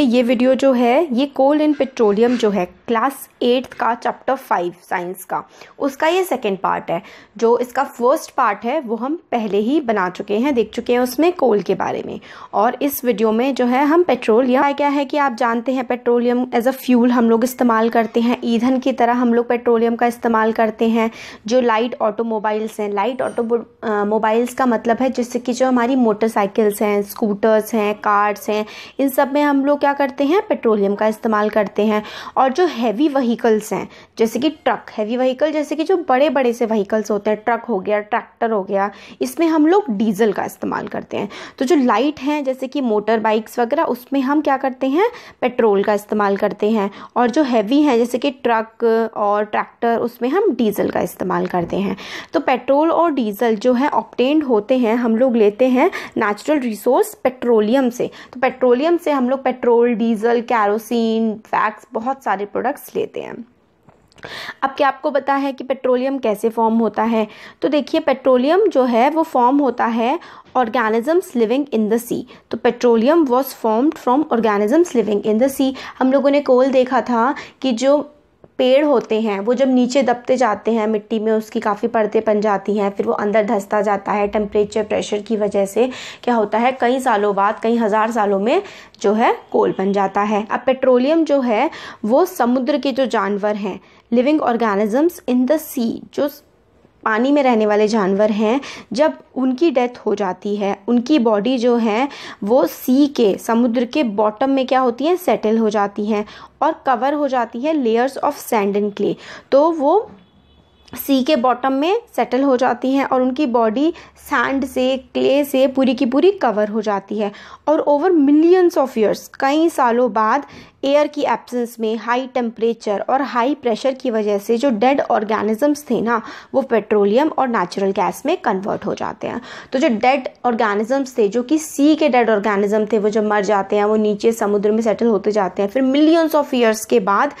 ये वीडियो जो है ये कोल एंड पेट्रोलियम जो है क्लास एट का चैप्टर फाइव साइंस का उसका ये सेकंड पार्ट है जो इसका फर्स्ट पार्ट है वो हम पहले ही बना चुके हैं देख चुके हैं उसमें कोल के बारे में और इस वीडियो में जो है हम पेट्रोल या क्या है कि आप जानते हैं पेट्रोलियम एज अ फ्यूल हम लोग इस्तेमाल करते हैं ईंधन की तरह हम लोग पेट्रोलियम का इस्तेमाल करते हैं जो लाइट ऑटोमोबाइल्स हैं लाइट ऑटो मोबाइल्स का मतलब है जिससे कि जो हमारी मोटरसाइकिल्स हैं स्कूटर्स हैं कार्स हैं इन सब में हम लोग क्या करते हैं पेट्रोलियम का इस्तेमाल करते हैं और जो हैवी व्हीकल्स हैं जैसे कि ट्रक हैवी व्हीकल जैसे कि जो बड़े बड़े से व्हीकल्स होते हैं ट्रक हो गया ट्रैक्टर हो गया इसमें हम लोग डीजल का इस्तेमाल करते हैं तो जो लाइट हैं जैसे कि मोटर बाइक्स वगैरह उसमें हम क्या करते हैं पेट्रोल का इस्तेमाल करते हैं और जो हैवी हैं जैसे कि ट्रक और ट्रैक्टर उसमें हम डीजल का इस्तेमाल करते हैं तो पेट्रोल और डीजल जो है ऑप्टेंड होते हैं हम लोग लेते हैं नेचुरल रिसोर्स पेट्रोलियम से तो पेट्रोलियम से हम लोग petrol petrol diesel kerosene wax बहुत सारे प्रोडक्ट्स लेते हैं अब क्या आपको पता है कि पेट्रोलियम कैसे फॉर्म होता है तो देखिए पेट्रोलियम जो है वो फॉर्म होता है organisms living in the sea तो petroleum was formed from organisms living in the sea हम लोगों ने कोल देखा था कि जो पेड़ होते हैं वो जब नीचे दबते जाते हैं मिट्टी में उसकी काफ़ी परतें बन जाती हैं फिर वो अंदर धंसता जाता है टेम्परेचर प्रेशर की वजह से क्या होता है कई सालों बाद कई हज़ार सालों में जो है कोल बन जाता है अब पेट्रोलियम जो है वो समुद्र के जो जानवर हैं living organisms in the sea जो पानी में रहने वाले जानवर हैं जब उनकी डेथ हो जाती है उनकी बॉडी जो है वो सी के समुद्र के बॉटम में क्या होती है सेटल हो जाती है और कवर हो जाती है layers of sand and clay तो वो सी के बॉटम में सेटल हो जाती हैं और उनकी बॉडी सैंड से क्ले से पूरी की पूरी कवर हो जाती है और ओवर मिलियंस ऑफ ईयर्स कई सालों बाद एयर की एब्सेंस में हाई टेम्परेचर और हाई प्रेशर की वजह से जो डेड ऑर्गेनिजम्स थे ना वो पेट्रोलियम और नेचुरल गैस में कन्वर्ट हो जाते हैं तो जो डेड ऑर्गेनिजम्स थे जो कि सी के डेड ऑर्गेनिज्म थे वो जब मर जाते हैं वो नीचे समुद्र में सेटल होते जाते हैं फिर मिलियंस ऑफ ईयर्स के बाद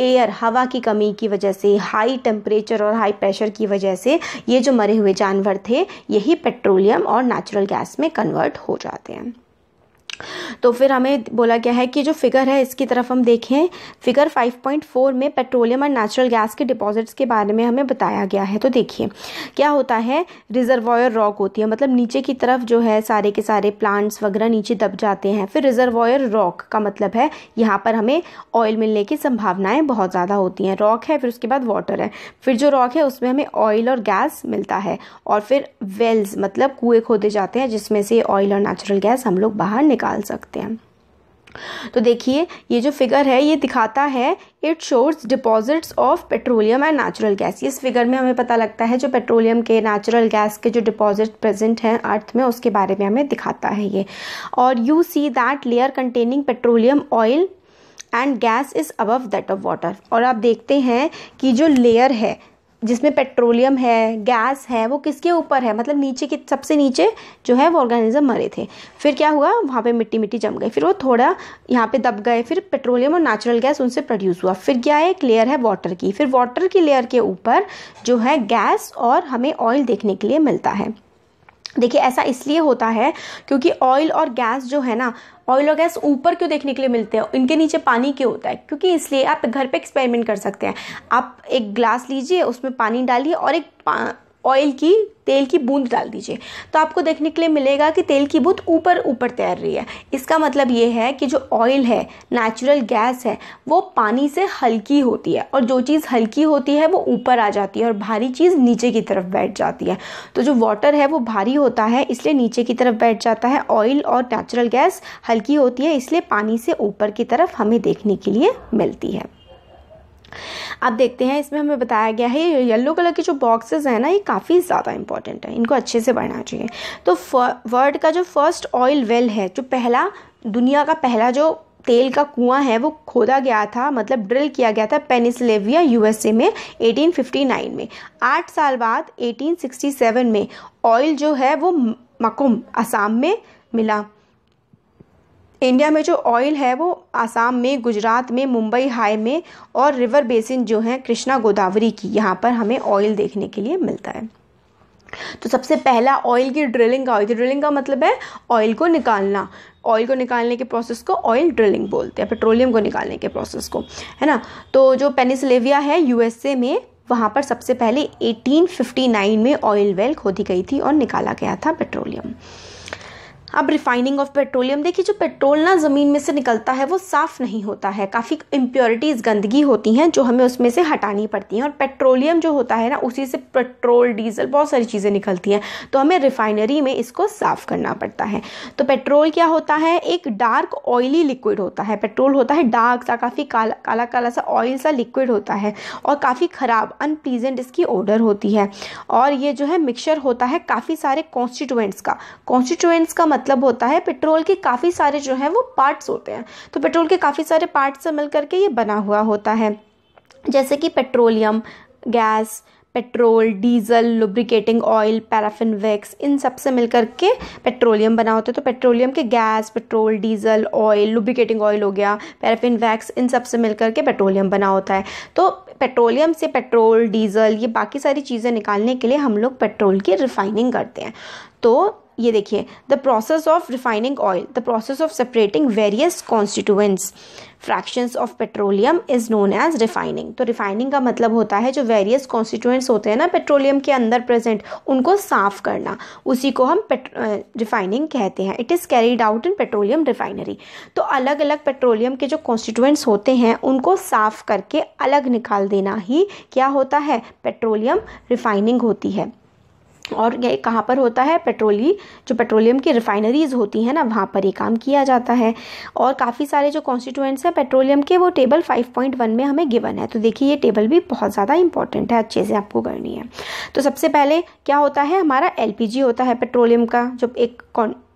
एयर हवा की कमी की वजह से हाई टेम्परेचर और हाई प्रेशर की वजह से ये जो मरे हुए जानवर थे यही पेट्रोलियम और नेचुरल गैस में कन्वर्ट हो जाते हैं तो फिर हमें बोला गया है कि जो फिगर है इसकी तरफ हम देखें फिगर 5.4 में पेट्रोलियम और नेचुरल गैस के डिपॉजिट्स के बारे में हमें बताया गया है तो देखिए क्या होता है रिजर्वायर रॉक होती है मतलब नीचे की तरफ जो है सारे के सारे प्लांट्स वगैरह नीचे दब जाते हैं फिर रिजर्वायर रॉक का मतलब है यहाँ पर हमें ऑयल मिलने की संभावनाएँ बहुत ज़्यादा होती हैं रॉक है फिर उसके बाद वाटर है फिर जो रॉक है उसमें हमें ऑयल और गैस मिलता है और फिर वेल्स मतलब कुएँ खोदे जाते हैं जिसमें से ऑयल और नेचुरल गैस हम लोग बाहर निकाल निकाल सकते हैं तो देखिए ये जो फिगर है ये दिखाता है इट शोर्स deposits of petroleum and natural gas इस फिगर में हमें पता लगता है जो पेट्रोलियम के नेचुरल गैस के जो डिपॉजिट प्रेजेंट हैं अर्थ में उसके बारे में हमें दिखाता है ये और you see that layer containing petroleum oil and gas is above that of water और आप देखते हैं कि जो लेयर है जिसमें पेट्रोलियम है गैस है वो किसके ऊपर है मतलब नीचे की सबसे नीचे जो है वो ऑर्गेनिज्म मरे थे फिर क्या हुआ वहाँ पे मिट्टी मिट्टी जम गई फिर वो थोड़ा यहाँ पे दब गए फिर पेट्रोलियम और नेचुरल गैस उनसे प्रोड्यूस हुआ फिर क्या है एक लेयर है वाटर की फिर वाटर की लेयर के ऊपर जो है गैस और हमें ऑयल देखने के लिए मिलता है देखिए ऐसा इसलिए होता है क्योंकि ऑयल और गैस जो है ना ऑयल और गैस ऊपर क्यों देखने के लिए मिलते हैं इनके नीचे पानी क्यों होता है क्योंकि इसलिए आप घर पे एक्सपेरिमेंट कर सकते हैं आप एक ग्लास लीजिए उसमें पानी डालिए और एक ऑयल की तेल की बूंद डाल दीजिए तो आपको देखने के लिए मिलेगा कि तेल की बूंद ऊपर ऊपर तैर रही है इसका मतलब ये है कि जो ऑयल है नेचुरल गैस है वो पानी से हल्की होती है और जो चीज़ हल्की होती है वो ऊपर आ जाती है और भारी चीज़ नीचे की तरफ बैठ जाती है तो जो वाटर है वो भारी होता है इसलिए नीचे की तरफ बैठ जाता है ऑयल और नेचुरल गैस हल्की होती है इसलिए पानी से ऊपर की तरफ हमें देखने के लिए मिलती है अब देखते हैं इसमें हमें बताया गया है येलो कलर के जो बॉक्सेस हैं ना ये काफ़ी ज़्यादा इंपॉर्टेंट है इनको अच्छे से पढ़ना चाहिए तो वर्ल्ड का जो फर्स्ट ऑयल वेल है जो पहला दुनिया का पहला जो तेल का कुआं है वो खोदा गया था मतलब ड्रिल किया गया था पेनिसलेविया यूएसए में 1859 में आठ साल बाद 1867 में ऑयल जो है वो मकुम असम में मिला इंडिया में जो ऑयल है वो आसाम में गुजरात में मुंबई हाई में और रिवर बेसिन जो है कृष्णा गोदावरी की यहाँ पर हमें ऑयल देखने के लिए मिलता है तो सबसे पहला ऑयल की ड्रिलिंग का ऑयल ड्रिलिंग का मतलब है ऑयल को निकालना ऑयल को निकालने के प्रोसेस को ऑयल ड्रिलिंग बोलते हैं पेट्रोलियम को निकालने के प्रोसेस को है ना तो जो पेनिसलेविया है यूएसए में वहाँ पर सबसे पहले 1859 में ऑयल वेल खोदी गई थी और निकाला गया था पेट्रोलियम अब रिफाइनिंग ऑफ पेट्रोलियम देखिए जो पेट्रोल ना ज़मीन में से निकलता है वो साफ़ नहीं होता है काफ़ी इम्प्योरिटीज़ गंदगी होती हैं जो हमें उसमें से हटानी पड़ती हैं और पेट्रोलियम जो होता है ना उसी से पेट्रोल डीजल बहुत सारी चीज़ें निकलती हैं तो हमें रिफाइनरी में इसको साफ़ करना पड़ता है तो पेट्रोल क्या होता है एक डार्क ऑयली लिक्विड होता है पेट्रोल होता है डार्क सा काफ़ी काला काला काला सा ऑयल सा लिक्विड होता है और काफ़ी ख़राब अनप्लीजेंट इसकी ओडर होती है और ये जो है मिक्सचर होता है काफ़ी सारे कॉन्स्टिट्यूएंट्स का कॉन्स्टिट्यूएंट्स का मतलब मतलब होता है पेट्रोल के काफ़ी सारे जो हैं वो पार्ट्स होते हैं तो पेट्रोल के काफ़ी सारे पार्ट्स से मिल करके ये बना हुआ होता है जैसे कि petroleum gas petrol diesel lubricating oil paraffin wax इन सब से मिल करके पेट्रोलियम बना होता है तो पेट्रोलियम के gas petrol diesel oil lubricating oil हो गया पैराफिन वैक्स इन सब से मिल करके पेट्रोलियम बना होता है तो पेट्रोलियम से पेट्रोल डीजल ये बाकी सारी चीज़ें निकालने के लिए हम लोग पेट्रोल की रिफाइनिंग करते हैं तो ये देखिए the process of refining oil the process of separating various constituents fractions of petroleum is known as refining तो रिफाइनिंग का मतलब होता है जो वेरियस कॉन्स्टिट्यूएंट्स होते हैं ना पेट्रोलियम के अंदर प्रेजेंट उनको साफ करना उसी को हम रिफाइनिंग कहते हैं it is carried out in petroleum refinery तो अलग अलग पेट्रोलियम के जो कॉन्स्टिट्यूएंट्स होते हैं उनको साफ करके अलग निकाल देना ही क्या होता है पेट्रोलियम रिफाइनिंग होती है और ये कहाँ पर होता है पेट्रोली जो पेट्रोलियम की रिफाइनरीज़ होती हैं ना वहाँ पर ये काम किया जाता है और काफ़ी सारे जो कॉन्स्टिट्यूएंट्स हैं पेट्रोलियम के वो टेबल 5.1 में हमें गिवन है तो देखिए ये टेबल भी बहुत ज़्यादा इंपॉर्टेंट है अच्छे से आपको करनी है तो सबसे पहले क्या होता है हमारा एल होता है पेट्रोलियम का जो एक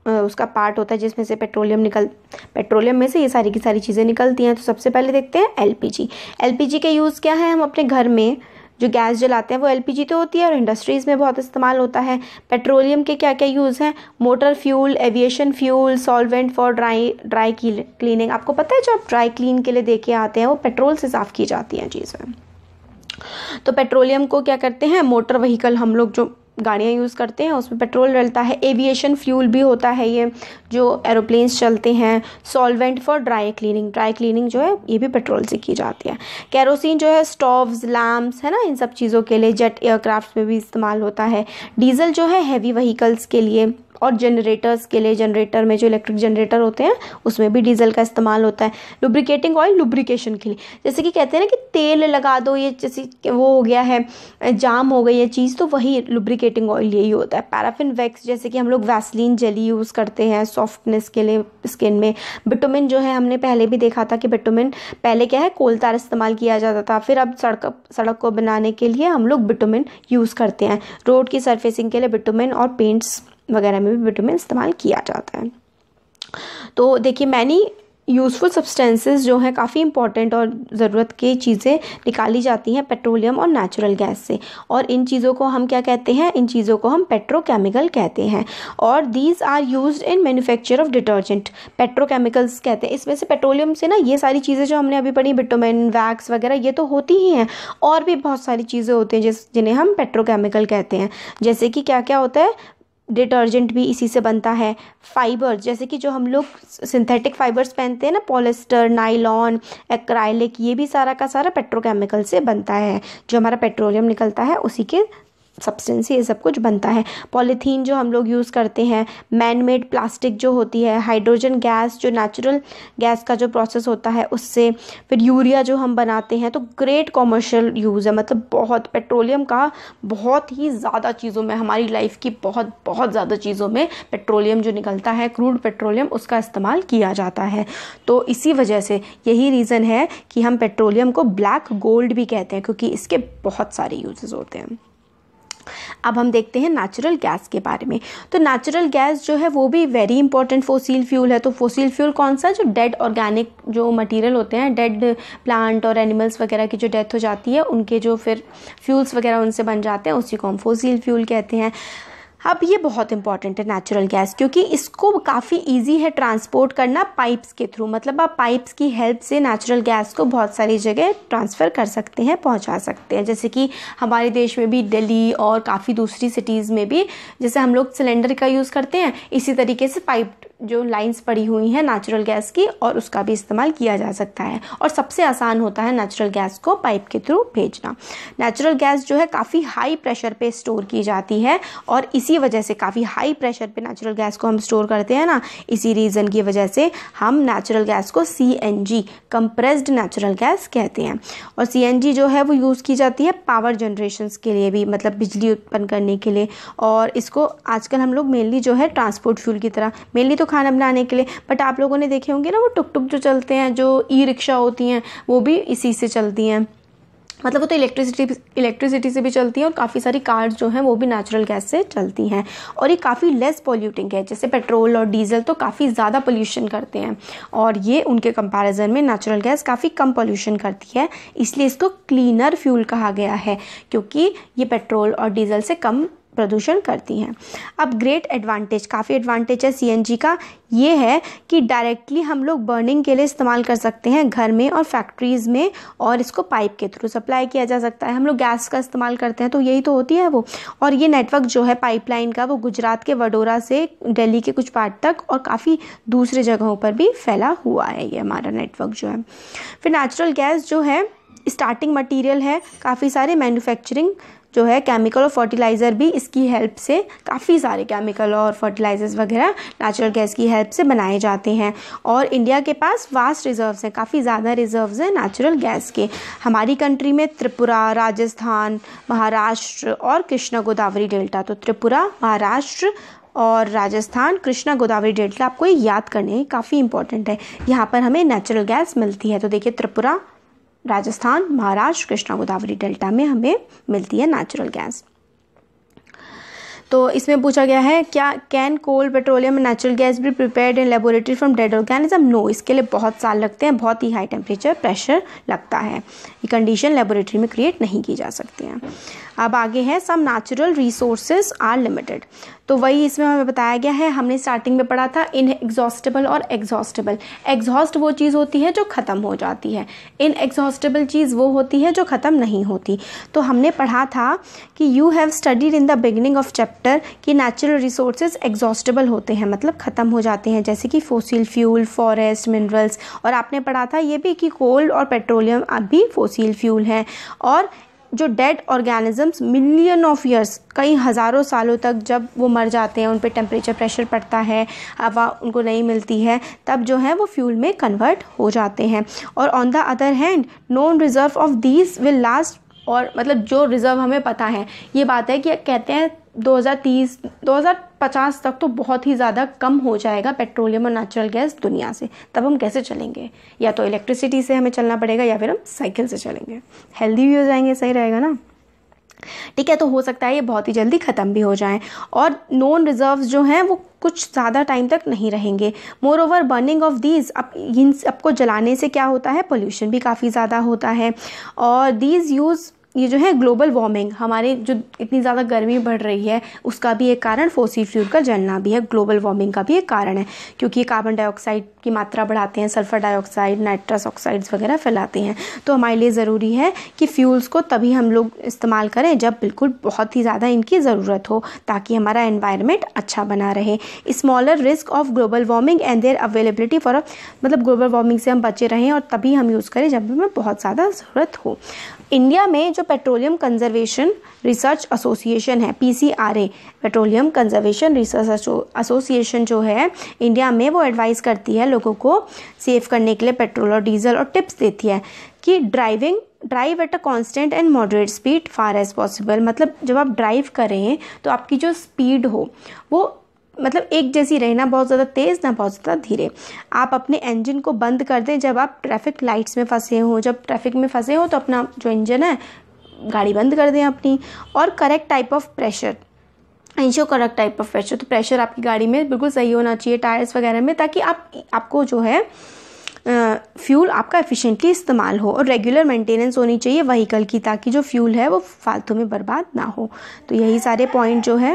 उसका पार्ट होता है जिसमें से पेट्रोलियम निकल पेट्रोलियम में से ये सारी की सारी चीज़ें निकलती हैं तो सबसे पहले देखते हैं एलपीजी एलपीजी के यूज़ क्या है हम अपने घर में जो गैस जलाते हैं वो एल तो होती है और इंडस्ट्रीज़ में बहुत इस्तेमाल होता है पेट्रोलियम के क्या क्या यूज़ हैं motor fuel aviation fuel solvent for dry dry cleaning आपको पता है जो आप ड्राई क्लीन के लिए देके आते हैं वो पेट्रोल से साफ़ की जाती हैं चीज़ें तो पेट्रोलियम को क्या करते हैं मोटर व्हीकल हम लोग जो गाड़ियाँ यूज़ करते हैं उसमें पेट्रोल डलता है एविएशन फ्यूल भी होता है ये जो एरोप्लेन्स चलते हैं solvent for dry cleaning dry cleaning जो है ये भी पेट्रोल से की जाती है कैरोसिन जो है स्टोव्स लैम्प्स है ना इन सब चीज़ों के लिए जेट एयरक्राफ्ट में भी इस्तेमाल होता है डीजल जो है हैवी वहीकल्स के लिए और जनरेटर्स के लिए जनरेटर में जो इलेक्ट्रिक जनरेटर होते हैं उसमें भी डीजल का इस्तेमाल होता है लुब्रिकेटिंग ऑयल लुब्रिकेशन के लिए जैसे कि कहते हैं ना कि तेल लगा दो ये जैसे वो हो गया है जाम हो गई है चीज़ तो वही लुब्रिकेटिंग ऑयल यही होता है पैराफिन वैक्स जैसे कि हम लोग वैसलिन जली यूज़ करते हैं सॉफ्टनेस के लिए स्किन में बिटोमिन जो है हमने पहले भी देखा था कि बिटोमिन पहले क्या है कोल तार इस्तेमाल किया जाता था फिर अब सड़क सड़क को बनाने के लिए हम लोग बिटोमिन यूज़ करते हैं रोड की सरफेसिंग के लिए बिटोमिन और पेंट्स वगैरह में भी विटामिन इस्तेमाल किया जाता है तो देखिए मैनी यूज़फुल सब्सटेंसेस जो हैं काफ़ी इंपॉर्टेंट और ज़रूरत की चीज़ें निकाली जाती हैं पेट्रोलियम और नेचुरल गैस से और इन चीज़ों को हम क्या कहते हैं इन चीज़ों को हम पेट्रोकेमिकल कहते हैं और these are use in manufacture of detergent petrochemicals कहते हैं इसमें से पेट्रोलियम से ना ये सारी चीज़ें जो हमने अभी पढ़ी विटामिन वैक्स वगैरह ये तो होती ही हैं और भी बहुत सारी चीज़ें होती हैं जिस जिन्हें हम पेट्रोकेमिकल कहते हैं जैसे कि क्या क्या होता है डिटर्जेंट भी इसी से बनता है फाइबर जैसे कि जो हम लोग सिंथेटिक फाइबर्स पहनते हैं ना पॉलिस्टर नाइलॉन एक्राइलिक ये भी सारा का सारा पेट्रोकेमिकल से बनता है जो हमारा पेट्रोलियम निकलता है उसी के सब्सटेंस ये सब कुछ बनता है पॉलीथीन जो हम लोग यूज़ करते हैं मैन मेड प्लास्टिक जो होती है हाइड्रोजन गैस जो नेचुरल गैस का जो प्रोसेस होता है उससे फिर यूरिया जो हम बनाते हैं तो ग्रेट कॉमर्शियल यूज़ है मतलब बहुत पेट्रोलियम का बहुत ही ज़्यादा चीज़ों में हमारी लाइफ की बहुत बहुत ज़्यादा चीज़ों में पेट्रोलियम जो निकलता है क्रूड पेट्रोलियम उसका इस्तेमाल किया जाता है तो इसी वजह से यही रीज़न है कि हम पेट्रोलियम को ब्लैक गोल्ड भी कहते हैं क्योंकि इसके बहुत सारे यूजेज़ होते हैं अब हम देखते हैं नेचुरल गैस के बारे में तो नेचुरल गैस जो है वो भी वेरी इंपॉर्टेंट फोसील फ्यूल है तो फोसील फ्यूल कौन सा जो डेड ऑर्गेनिक जो मटेरियल होते हैं डेड प्लांट और एनिमल्स वगैरह की जो डेथ हो जाती है उनके जो फिर फ्यूल्स वगैरह उनसे बन जाते हैं उसी को हम फोसिल फ्यूल कहते हैं अब ये बहुत इंपॉर्टेंट है नेचुरल गैस क्योंकि इसको काफ़ी इजी है ट्रांसपोर्ट करना पाइप्स के थ्रू मतलब आप पाइप्स की हेल्प से नेचुरल गैस को बहुत सारी जगह ट्रांसफ़र कर सकते हैं पहुंचा सकते हैं जैसे कि हमारे देश में भी दिल्ली और काफ़ी दूसरी सिटीज़ में भी जैसे हम लोग सिलेंडर का यूज़ करते हैं इसी तरीके से पाइप जो लाइंस पड़ी हुई हैं नेचुरल गैस की और उसका भी इस्तेमाल किया जा सकता है और सबसे आसान होता है नेचुरल गैस को पाइप के थ्रू भेजना नेचुरल गैस जो है काफ़ी हाई प्रेशर पे स्टोर की जाती है और इसी वजह से काफ़ी हाई प्रेशर पे नेचुरल गैस को हम स्टोर करते हैं ना इसी रीज़न की वजह से हम नेचुरल गैस को C N G compressed natural gas कहते हैं और सी एन जी जो है वो यूज़ की जाती है पावर जनरेशन के लिए भी मतलब बिजली उत्पन्न करने के लिए और इसको आजकल हम लोग मेनली जो है ट्रांसपोर्ट फ्यूल की तरह मेनली तो खाना बनाने के लिए बट आप लोगों ने देखे होंगे ना वो टुक टुक जो चलते हैं जो ई रिक्शा होती हैं वो भी इसी से चलती हैं मतलब वो तो इलेक्ट्रिसिटी इलेक्ट्रिसिटी से भी चलती हैं और काफ़ी सारी कार्स जो हैं वो भी नेचुरल गैस से चलती हैं और ये काफ़ी लेस पॉल्यूटिंग है जैसे पेट्रोल और डीजल तो काफ़ी ज़्यादा पोल्यूशन करते हैं और ये उनके कंपैरिजन में नेचुरल गैस काफ़ी कम पोल्यूशन करती है इसलिए इसको क्लीनर फ्यूल कहा गया है क्योंकि ये पेट्रोल और डीजल से कम प्रदूषण करती हैं अब ग्रेट एडवांटेज काफ़ी एडवांटेज है सी का ये है कि डायरेक्टली हम लोग बर्निंग के लिए इस्तेमाल कर सकते हैं घर में और फैक्ट्रीज़ में और इसको पाइप के थ्रू सप्लाई किया जा सकता है हम लोग गैस का इस्तेमाल करते हैं तो यही तो होती है वो और ये नेटवर्क जो है पाइपलाइन का वो गुजरात के वडोरा से डेली के कुछ पार्ट तक और काफ़ी दूसरे जगहों पर भी फैला हुआ है ये हमारा नेटवर्क जो है फिर नेचुरल गैस जो है स्टार्टिंग मटेरियल है काफ़ी सारे मैन्युफैक्चरिंग जो है केमिकल और फर्टिलाइज़र भी इसकी हेल्प से काफ़ी सारे केमिकल और फर्टिलाइज़र्स वगैरह नेचुरल गैस की हेल्प से बनाए जाते हैं और इंडिया के पास वास्ट रिजर्व्स हैं काफ़ी ज़्यादा रिजर्व्स हैं नेचुरल गैस के हमारी कंट्री में त्रिपुरा राजस्थान महाराष्ट्र और कृष्णा गोदावरी डेल्टा तो त्रिपुरा महाराष्ट्र और राजस्थान कृष्णा गोदावरी डेल्टा आपको ये याद करने काफ़ी इंपॉर्टेंट है यहाँ पर हमें नेचुरल गैस मिलती है तो देखिए त्रिपुरा राजस्थान महाराष्ट्र कृष्णा गोदावरी डेल्टा में हमें मिलती है नेचुरल गैस तो इसमें पूछा गया है क्या can coal petroleum natural gas भी prepared in laboratory from dead organism no इसके लिए बहुत साल लगते हैं बहुत ही हाई टेम्परेचर प्रेशर लगता है ये कंडीशन लेबोरेटरी में क्रिएट नहीं की जा सकती है अब आगे है some natural resources are limited तो वही इसमें हमें बताया गया है हमने स्टार्टिंग में पढ़ा था इन एग्जॉस्टेबल और एग्जॉस्टेबल एग्जॉस्ट वो चीज़ होती है जो ख़त्म हो जाती है इन एग्जॉस्टेबल चीज़ वो होती है जो ख़त्म नहीं होती तो हमने पढ़ा था कि you have studied in the beginning of chapter कि नेचुरल रिसोर्सेज एग्जॉस्टेबल होते हैं मतलब ख़त्म हो जाते हैं जैसे कि फोसिल फ्यूल फॉरेस्ट मिनरल्स और आपने पढ़ा था ये भी कि कोल्ड और पेट्रोलियम अब भी फोसिल फ्यूल हैं और जो dead organisms million of years कई हज़ारों सालों तक जब वो मर जाते हैं उन पर टेम्परेचर प्रेशर पड़ता है हवा उनको नहीं मिलती है तब जो है वो फ्यूल में कन्वर्ट हो जाते हैं और on the other hand non reserve of these will last और मतलब जो रिज़र्व हमें पता है ये बात है कि कहते हैं 2030 2050 तक तो बहुत ही ज़्यादा कम हो जाएगा पेट्रोलियम और नेचुरल गैस दुनिया से तब हम कैसे चलेंगे या तो इलेक्ट्रिसिटी से हमें चलना पड़ेगा या फिर हम साइकिल से चलेंगे हेल्दी भी हो जाएंगे सही रहेगा ना ठीक है तो हो सकता है ये बहुत ही जल्दी ख़त्म भी हो जाए और नॉन रिजर्व जो हैं वो कुछ ज़्यादा टाइम तक नहीं रहेंगे moreover burning of these अब इन सबको जलाने से क्या होता है पोल्यूशन भी काफ़ी ज़्यादा होता है और दीज यूज़ ये जो है ग्लोबल वार्मिंग हमारे जो इतनी ज़्यादा गर्मी बढ़ रही है उसका भी एक कारण फोसी फ्यूल का जलना भी है ग्लोबल वार्मिंग का भी एक कारण है क्योंकि ये कार्बन डाइऑक्साइड की मात्रा बढ़ाते हैं सल्फर डाइऑक्साइड नाइट्रस ऑक्साइड्स वगैरह फैलाते हैं तो हमारे लिए ज़रूरी है कि फ्यूल्स को तभी हम लोग इस्तेमाल करें जब बिल्कुल बहुत ही ज़्यादा इनकी ज़रूरत हो ताकि हमारा इन्वायरमेंट अच्छा बना रहे smaller risk of global warming and their availability for मतलब ग्लोबल वार्मिंग से हम बचे रहें और तभी हम यूज़ करें जब हमें बहुत ज़्यादा ज़रूरत हो इंडिया में जो पेट्रोलियम कंजर्वेशन रिसर्च एसोसिएशन है P petroleum conservation research association जो है इंडिया में वो एडवाइस करती है लोगों को सेव करने के लिए पेट्रोल और डीजल और टिप्स देती है कि driving drive at a constant and moderate speed far as possible मतलब जब आप ड्राइव करें तो आपकी जो स्पीड हो वो मतलब एक जैसी रहे ना बहुत ज़्यादा तेज़ ना बहुत ज़्यादा धीरे आप अपने इंजन को बंद कर दें जब आप ट्रैफिक लाइट्स में फंसे हो जब ट्रैफिक में फंसे हो तो अपना जो इंजन है गाड़ी बंद कर दें अपनी और correct type of pressure ensure correct type of pressure तो प्रेशर आपकी गाड़ी में बिल्कुल सही होना चाहिए टायर्स वगैरह में ताकि आप आपको जो है फ्यूल आपका एफिशिएंटली इस्तेमाल हो और रेगुलर मेंटेनेंस होनी चाहिए वहीकल की ताकि जो फ्यूल है वो फालतू में बर्बाद ना हो तो यही सारे पॉइंट जो है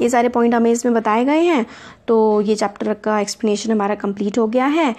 ये सारे पॉइंट हमें इसमें बताए गए हैं तो ये चैप्टर का एक्सप्लेनेशन हमारा कंप्लीट हो गया है